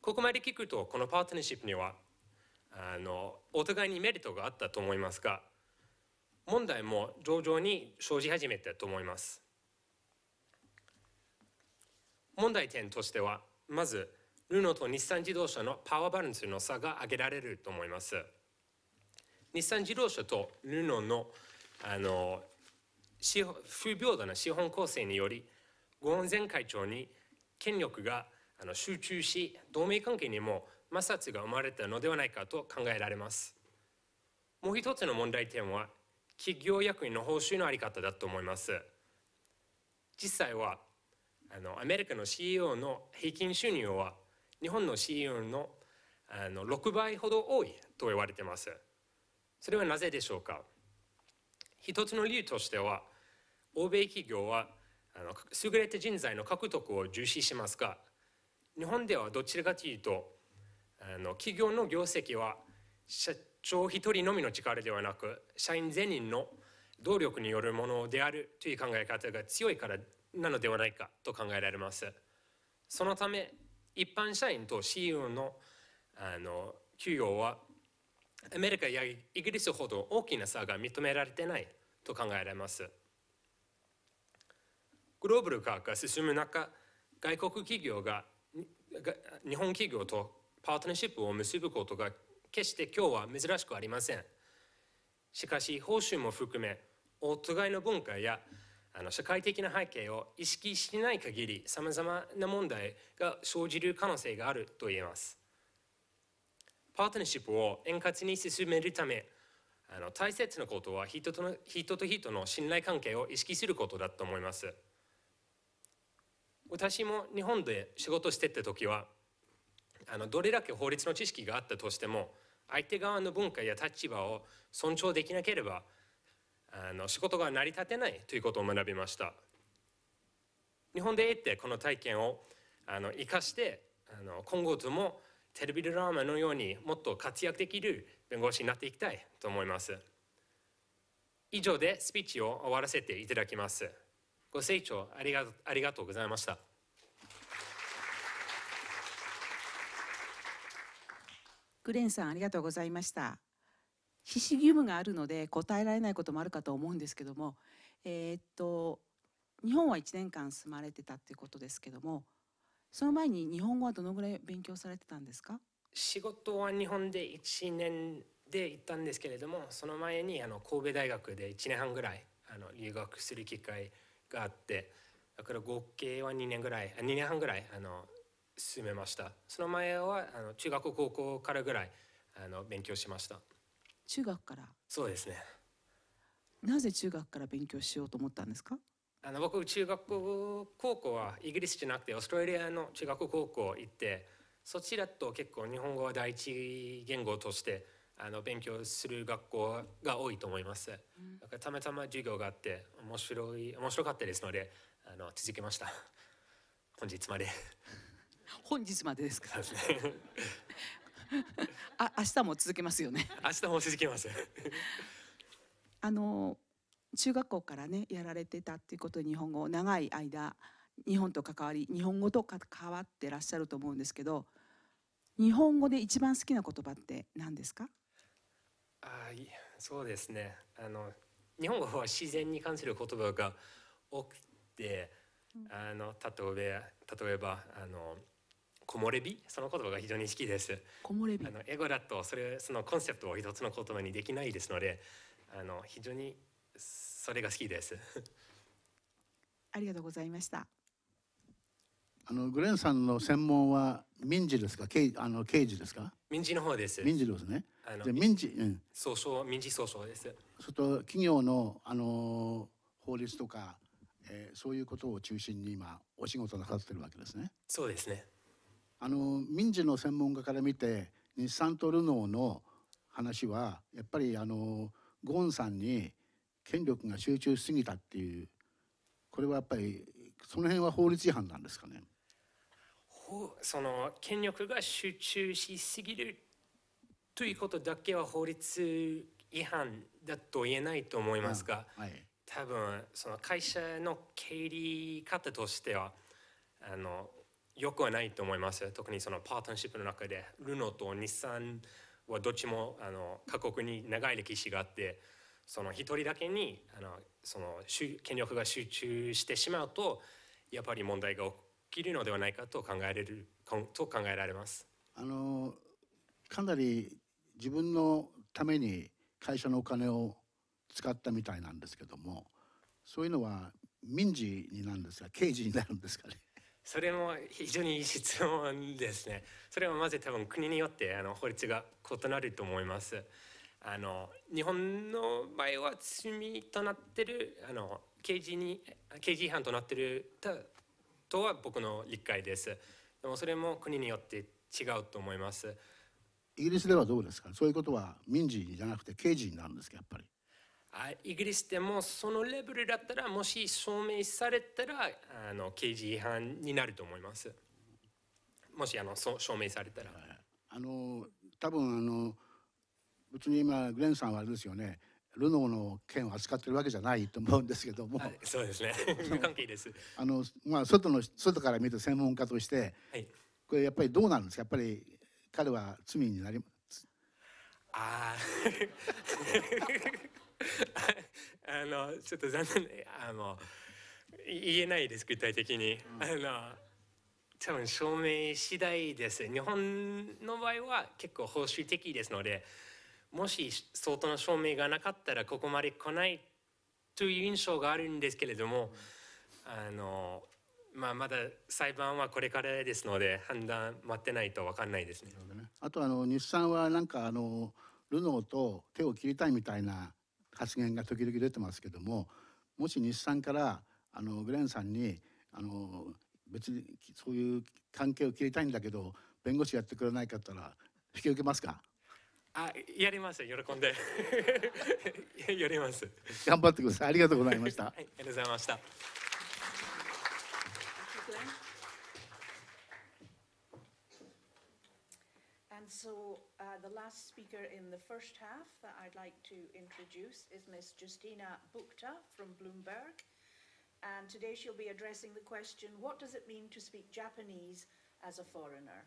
ここまで聞くとこのパートナーシップにはあのお互いにメリットがあったと思いますが問題も徐々に生じ始めたと思います問題点としてはまずルノと日産自動車のパワーバランスの差が挙げられると思います日産自動車とルノのあの不平等な資本構成によりゴーン前会長に権力が集中し同盟関係にも摩擦が生まれたのではないかと考えられますもう一つの問題点は企業役員の報酬のあり方だと思います実際はあのアメリカの CEO の平均収入は日本の CEO のあの6倍ほど多いと言われてますそれはなぜでしょうか一つの理由としては欧米企業はあの優れた人材の獲得を重視しますが日本ではどちらかというとあの企業の業績は社長一人のみの力ではなく社員全員の動力によるものであるという考え方が強いからなのではないかと考えられますそのため一般社員と CEO のあの給与はアメリカやイギリスほど大きな差が認められてないと考えられますグローバル化が進む中外国企業が日本企業とパートナーシップを結ぶことが決して今日は珍しくありませんしかし報酬も含めお互いの文化やあの社会的な背景を意識しない限りさまざまな問題が生じる可能性があると言えますパートナーシップを円滑に進めるためあの大切なことは人との人と人の信頼関係を意識することだと思います私も日本で仕事してた時はあのどれだけ法律の知識があったとしても相手側の文化や立場を尊重できなければあの仕事が成り立てないということを学びました日本で得てこの体験をあの生かしてあの今後ともテレビドラマのようにもっと活躍できる弁護士になっていきたいと思います以上でスピーチを終わらせていただきますご清聴ありがありがとうございましたグレンさんありがとうございました必死義務があるので答えられないこともあるかと思うんですけどもえー、っと日本は1年間住まれてたっていうことですけどもその前に日本語はどのぐらい勉強されてたんですか仕事は日本で1年で行ったんですけれどもその前にあの神戸大学で1年半ぐらいあの留学する機会があってだから合計は2年ぐらい2年半ぐらいあの進めましたその前はあの中学高校からぐらいあの勉強しました中学からそうですねなぜ中学から勉強しようと思ったんですかあの僕中学校高校はイギリスじゃなくてオーストラリアの中学高校行ってそちらと結構日本語は第一言語としてあの勉強する学校が多いと思います。だからたまたま授業があって面白い面白かったですのであの続けました。本日まで本日までですから。あ明日も続けますよね。明日も続けます。あの中学校からねやられてたっていうことで日本語長い間日本と関わり日本語と関わってらっしゃると思うんですけど日本語で一番好きな言葉って何ですかあそうですねあの日本語は自然に関する言葉が多くて、あの例えば例えばあの木漏れ日その言葉が非常に好きです木漏れ日あのエゴだとそれそのコンセプトを一つの言葉にできないですのであの非常にそれが好きです ありがとうございましたあのグレンさんの専門は民事ですか刑あの刑事ですか民事の方です民事ですねあの民事、うん、総称民事総称ですそと企業のあの法律とか、えー、そういうことを中心に今お仕事なさってるわけですねそうですねあの民事の専門家から見て日産とルノーの話はやっぱりあのゴーンさんに権力が集中しすぎたっていうこれはやっぱりその辺は法律違反なんですかねその権力が集中しすぎるということだけは法律違反だと言えないと思いますが、はい、多分その会社の経理方としてはあのよくはないと思います特にそのパートナーシップの中でルノと日産はどっちもあの各国に長い歴史があってその一人だけにあのその権力が集中してしまうとやっぱり問題が起きるのではないかと考えられると考えられます。あのかなり自分のために会社のお金を使ったみたいなんですけどもそういうのは民事になるんですが刑事になるんですかねそれも非常にいい質問ですねそれはまず多分国によってあの法律が異なると思いますあの日本の場合は罪となってるあの刑事に刑事違反となってるとは僕の理解ですでもそれも国によって違うと思いますイギリスではどうですかそういうことは民事じゃなくて刑事になるんですかやっぱりイギリスでもそのレベルだったらもし証明されたらあの刑事違反になると思いますもしあのそ証明されたらあの多分あの別に今グレンさんはあれですよねルノーの件を扱ってるわけじゃないと思うんですけども、はい、そうですね 関係ですあの、まあ、外の外から見る専門家として、はい、これやっぱりどうなるんですかやっぱり彼は罪になりますああ あのちょっと残念あの言えないです具体的に、うん、あの多分証明次第です日本の場合は結構報酬的ですのでもし相当の証明がなかったらここまで来ないという印象があるんですけれども、あのまあ、まだ裁判はこれからですので判断待ってないと分かんないですね。ねあとあの日産はなんかあのルノーと手を切りたいみたいな発言が時々出てますけどももし日産からあのグレンさんにあの別にそういう関係を切りたいんだけど弁護士やってくれないかったら引き受けますかあやります喜んで やります頑張ってくださいありがとうございました、はい、ありがとうございました so uh, the last speaker in the first half that I'd like to introduce is Ms. Justina Bukta from Bloomberg. And today she'll be addressing the question, what does it mean to speak Japanese as a foreigner?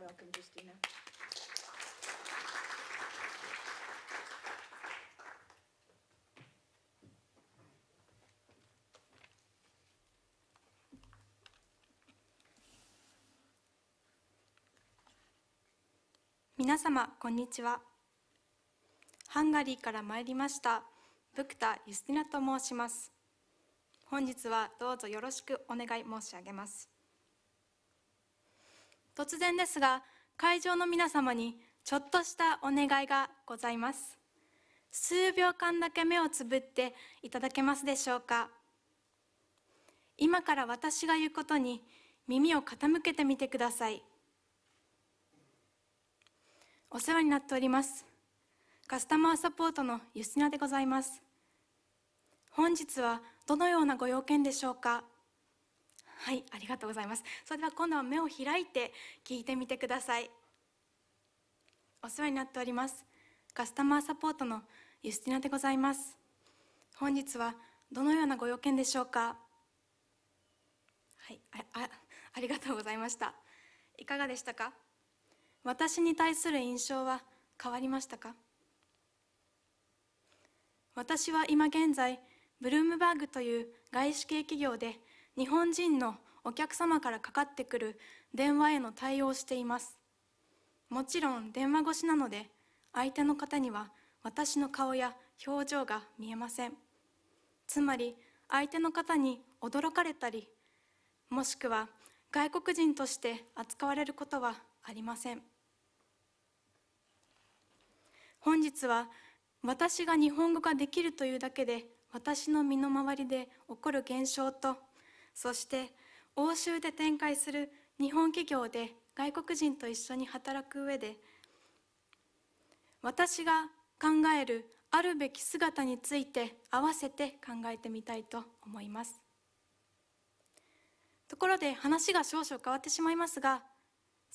Welcome, Justina. 皆様こんにちはハンガリーから参りましたブクタ・ユスティナと申します本日はどうぞよろしくお願い申し上げます突然ですが会場の皆様にちょっとしたお願いがございます数秒間だけ目をつぶっていただけますでしょうか今から私が言うことに耳を傾けてみてください。お世話になっておりますカスタマーサポートのゆすナでございます本日はどのようなご用件でしょうかはいありがとうございますそれでは今度は目を開いて聞いてみてくださいお世話になっておりますカスタマーサポートのティナでございます本日はどのようなご用件でしょうかはいあありがとうございましたいかがでしたか私に対する印象は変わりましたか私は今現在ブルームバーグという外資系企業で日本人のお客様からかかってくる電話への対応をしていますもちろん電話越しなので相手の方には私の顔や表情が見えませんつまり相手の方に驚かれたりもしくは外国人として扱われることはありません。本日は私が日本語ができるというだけで私の身の回りで起こる現象とそして欧州で展開する日本企業で外国人と一緒に働く上で私が考えるあるべき姿について合わせて考えてみたいと思いますところで話が少々変わってしまいますが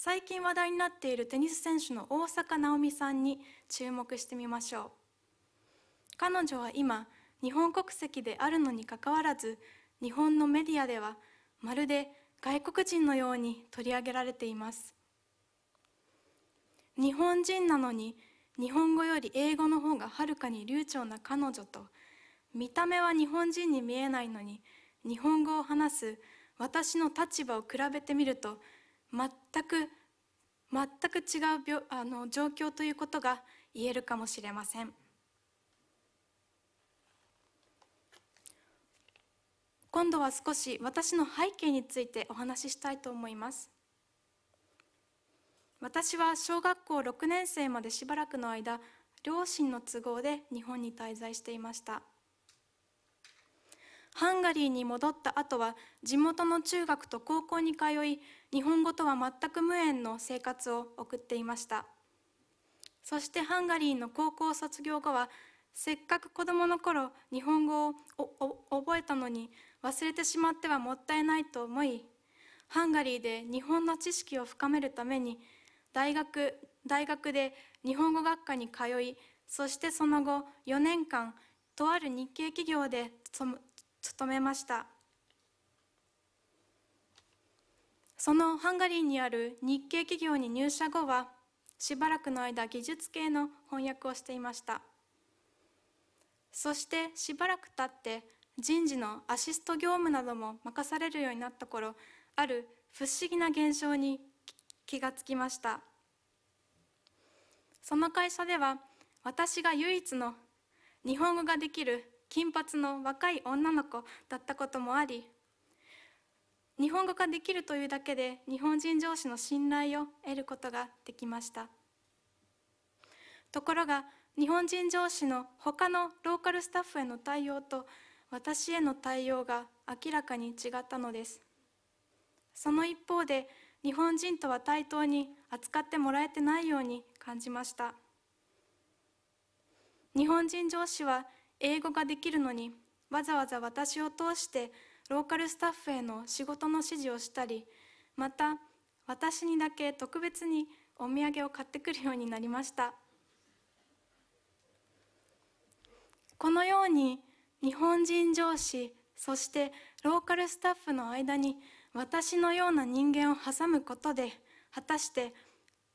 最近話題になっているテニス選手の大坂なおみさんに注目してみましょう彼女は今日本国籍であるのにかかわらず日本のメディアではまるで外国人のように取り上げられています日本人なのに日本語より英語の方がはるかに流暢な彼女と見た目は日本人に見えないのに日本語を話す私の立場を比べてみると全く全く違う病あの状況ということが言えるかもしれません今度は少し私の背景についてお話ししたいと思います私は小学校6年生までしばらくの間両親の都合で日本に滞在していましたハンガリーに戻った後は地元の中学と高校に通い日本語とは全く無縁の生活を送っていましたそしてハンガリーの高校卒業後はせっかく子どもの頃日本語を覚えたのに忘れてしまってはもったいないと思いハンガリーで日本の知識を深めるために大学大学で日本語学科に通いそしてその後4年間とある日系企業で勤めました。そのハンガリーにある日系企業に入社後はしばらくの間技術系の翻訳をしていましたそしてしばらく経って人事のアシスト業務なども任されるようになった頃ある不思議な現象に気がつきましたその会社では私が唯一の日本語ができる金髪の若い女の子だったこともあり日本語ができるというだけで日本人上司の信頼を得ることができましたところが日本人上司の他のローカルスタッフへの対応と私への対応が明らかに違ったのですその一方で日本人とは対等に扱ってもらえてないように感じました日本人上司は英語ができるのにわざわざ私を通してローカルスタッフへの仕事の指示をしたりまた私にだけ特別にお土産を買ってくるようになりましたこのように日本人上司そしてローカルスタッフの間に私のような人間を挟むことで果たして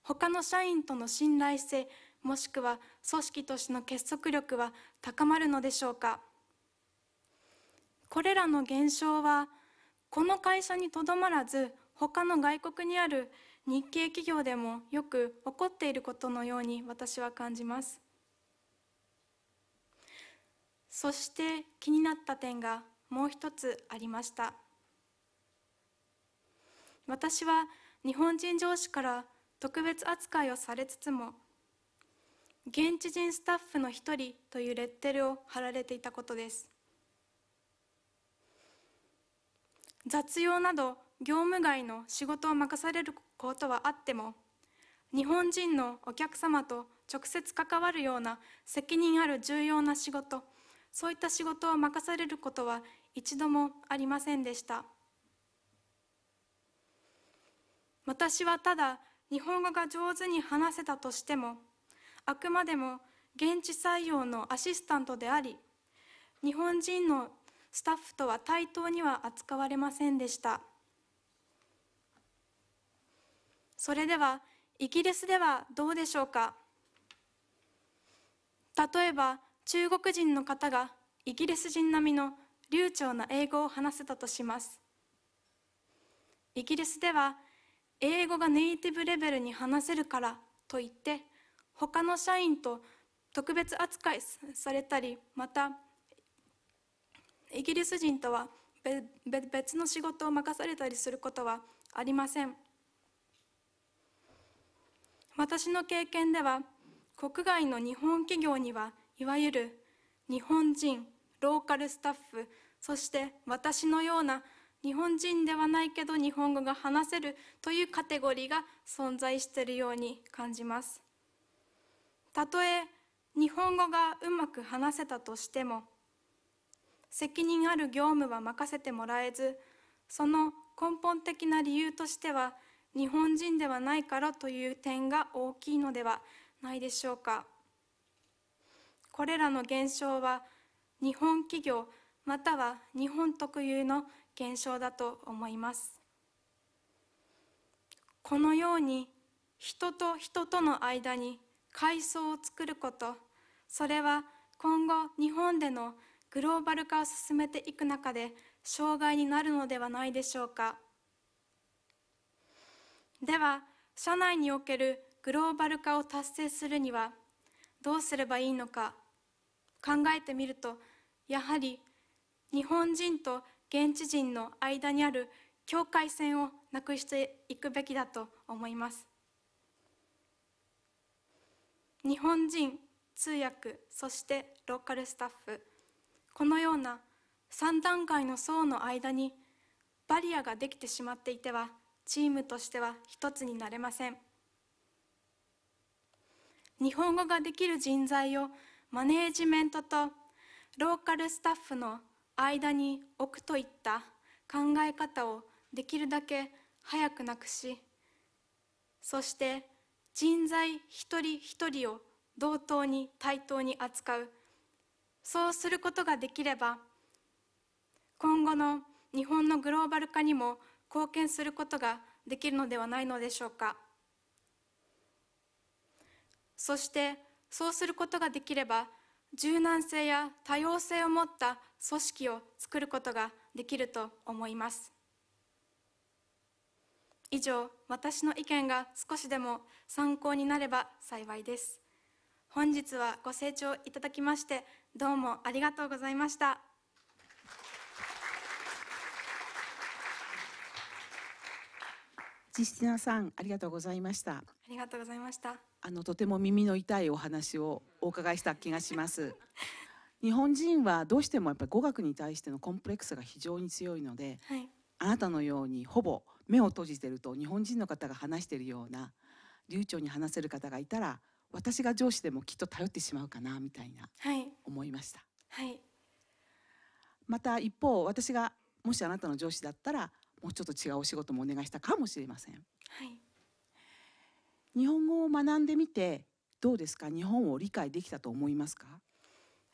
他の社員との信頼性もしくは組織としての結束力は高まるのでしょうかこれらの現象はこの会社にとどまらず他の外国にある日系企業でもよく起こっていることのように私は感じますそして気になった点がもう一つありました私は日本人上司から特別扱いをされつつも現地人スタッフの一人というレッテルを貼られていたことです雑用など業務外の仕事を任されることはあっても日本人のお客様と直接関わるような責任ある重要な仕事そういった仕事を任されることは一度もありませんでした私はただ日本語が上手に話せたとしてもあくまでも現地採用のアシスタントであり日本人のスタッフとは対等には扱われませんでしたそれではイギリスではどうでしょうか例えば中国人の方がイギリス人並みの流暢な英語を話せたとしますイギリスでは英語がネイティブレベルに話せるからといって他の社員と特別扱いされたりまたイギリス人とは別の仕事を任されたりすることはありません私の経験では国外の日本企業にはいわゆる日本人ローカルスタッフそして私のような日本人ではないけど日本語が話せるというカテゴリーが存在しているように感じますたとえ日本語がうまく話せたとしても責任ある業務は任せてもらえずその根本的な理由としては日本人ではないからという点が大きいのではないでしょうかこれらの現象は日本企業または日本特有の現象だと思いますこのように人と人との間に階層を作ることそれは今後日本でのグローバル化を進めていく中で障害になるのではないでしょうかでは社内におけるグローバル化を達成するにはどうすればいいのか考えてみるとやはり日本人と現地人の間にある境界線をなくしていくべきだと思います日本人通訳そしてローカルスタッフこのような3段階の層の間にバリアができてしまっていてはチームとしては一つになれません日本語ができる人材をマネージメントとローカルスタッフの間に置くといった考え方をできるだけ早くなくしそして人材一人一人を同等に対等に扱うそうすることができれば今後の日本のグローバル化にも貢献することができるのではないのでしょうかそしてそうすることができれば柔軟性や多様性を持った組織を作ることができると思います以上私の意見が少しでも参考になれば幸いです本日はご清聴いただきましてどうもありがとうございましたジステさんありがとうございましたありがとうございましたあのとても耳の痛いお話をお伺いした気がします 日本人はどうしてもやっぱり語学に対してのコンプレックスが非常に強いので、はい、あなたのようにほぼ目を閉じてると日本人の方が話しているような流暢に話せる方がいたら私が上司でもきっと頼ってしまうかなみたいな、はい、思いました、はい、また一方私がもしあなたの上司だったらもうちょっと違うお仕事もお願いしたかもしれません、はい、日本語を学んでみてどうですか日本を理解できたと思いますか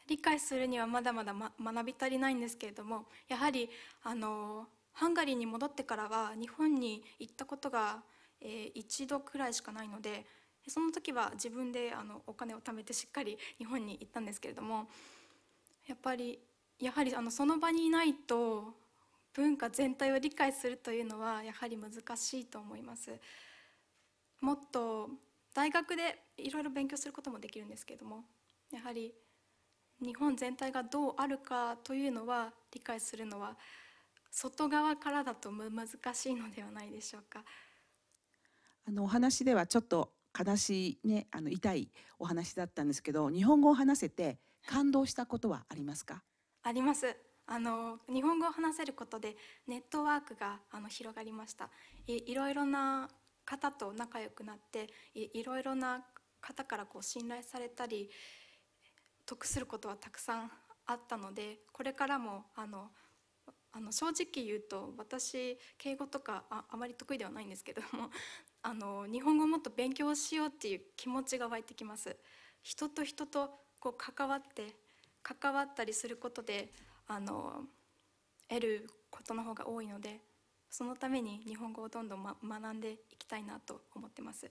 理解するにはまだまだ、ま、学び足りないんですけれどもやはりあのハンガリーに戻ってからは日本に行ったことが、えー、一度くらいしかないのでその時は自分であのお金を貯めてしっかり日本に行ったんですけれどもやっぱりやはりあのその場にいないと文化全体を理解するというのはやはり難しいと思います。もっと大学でいろいろ勉強することもできるんですけれどもやはり日本全体がどうあるかというのは理解するのは外側からだと難しいのではないでしょうか。あのお話ではちょっと悲しい、ね、あの痛いお話だったんですけど日本語を話せて感動したことはありますかありますあの日本語を話せることでネットワークがあの広がりましたいろいろな方と仲良くなっていろいろな方からこう信頼されたり得することはたくさんあったのでこれからもあのあの正直言うと私敬語とかああまり得意ではないんですけどもあの日本語もっと勉強しようっていう気持ちが湧いてきます人と人とこう関わって関わったりすることであの得ることの方が多いのでそのために日本語をどんどん、ま、学んでいきたいなと思ってます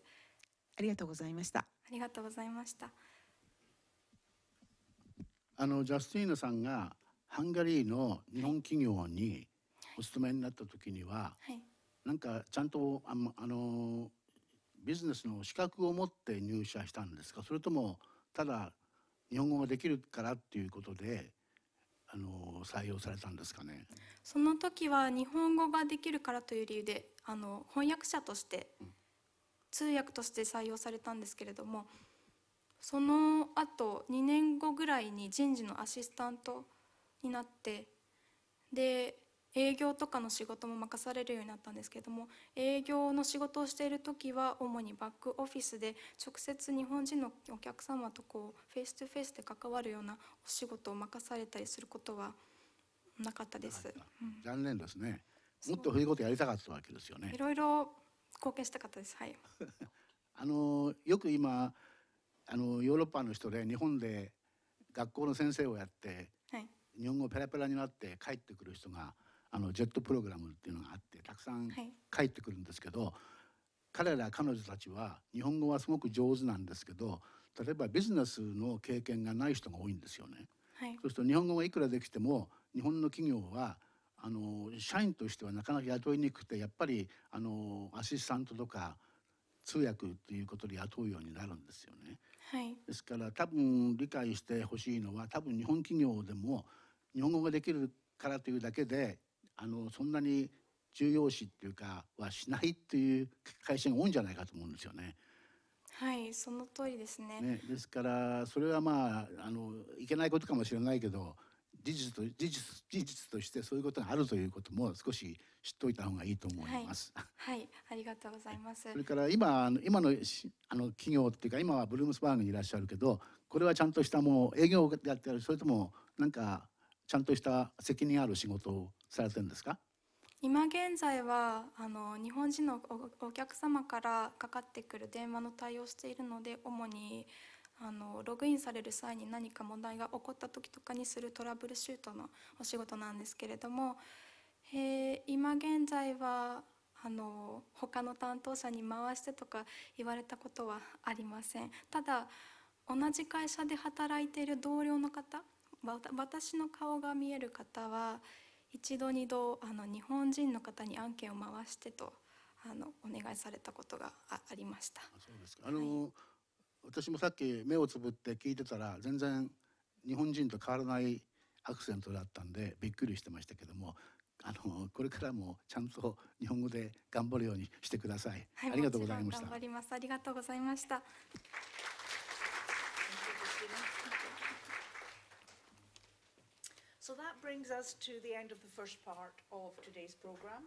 ありがとうございましたありがとうございましたあのジャスティーナさんがハンガリーの日本企業にお勤めになった時には、はいはいなんかちゃんとあのビジネスの資格を持って入社したんですかそれともただ日本語ができるからっていうことであの採用されたんですかねその時は日本語ができるからという理由であの翻訳者として、うん、通訳として採用されたんですけれどもその後2年後ぐらいに人事のアシスタントになってで営業とかの仕事も任されるようになったんですけれども営業の仕事をしている時は主にバックオフィスで直接日本人のお客様とこうフェイス2フェイスで関わるようなお仕事を任されたりすることはなかったです。うん、残念ですね。もっとそういことやりたかったわけですよね。いろいろ貢献したかったです。はい。あのよく今あのヨーロッパの人で日本で学校の先生をやって、はい、日本語ペラペラになって帰ってくる人があのジェットプログラムっていうのがあってたくさん帰ってくるんですけど、はい、彼ら彼女たちは日本語はすごく上手なんですけど例えばビジネスの経験がない人が多いんですよね。はい、そうすると日本語がいくらできても日本の企業はあの社員としてはなかなか雇いにくくてやっぱりあのアシスタントとか通訳ということで雇うようになるんですよね。はい、ですから多分理解してほしいのは多分日本企業でも日本語ができるからというだけであのそんなに重要視っていうかはしないっていう会社が多いんじゃないかと思うんですよね。はいその通りですね、ね、ですからそれはまああのいけないことかもしれないけど事実と事実事実としてそういうことがあるということも少し知っておいた方がいいと思います。はい、はい、ありがとうございます。それから今あの今のあの企業っていうか今はブルームスバーグにいらっしゃるけど、これはちゃんとしたもう営業をやってるそれともなんかちゃんとした責任ある仕事をされてるんですか今現在はあの日本人のお客様からかかってくる電話の対応しているので主にあのログインされる際に何か問題が起こった時とかにするトラブルシュートのお仕事なんですけれども、えー、今現在はあの他の担当者に回してとか言われたことはありませんただ同じ会社で働いている同僚の方私の顔が見える方は一度二度あの日本人の方に案件を回してとあのお願いされたことがあありました。そうですか。あの、はい、私もさっき目をつぶって聞いてたら全然日本人と変わらないアクセントだったんでびっくりしてましたけども。あのこれからもちゃんと日本語で頑張るようにしてください。はい、ありがとうございました。頑張ります。ありがとうございました。So that brings us to the end of the first part of today's programme.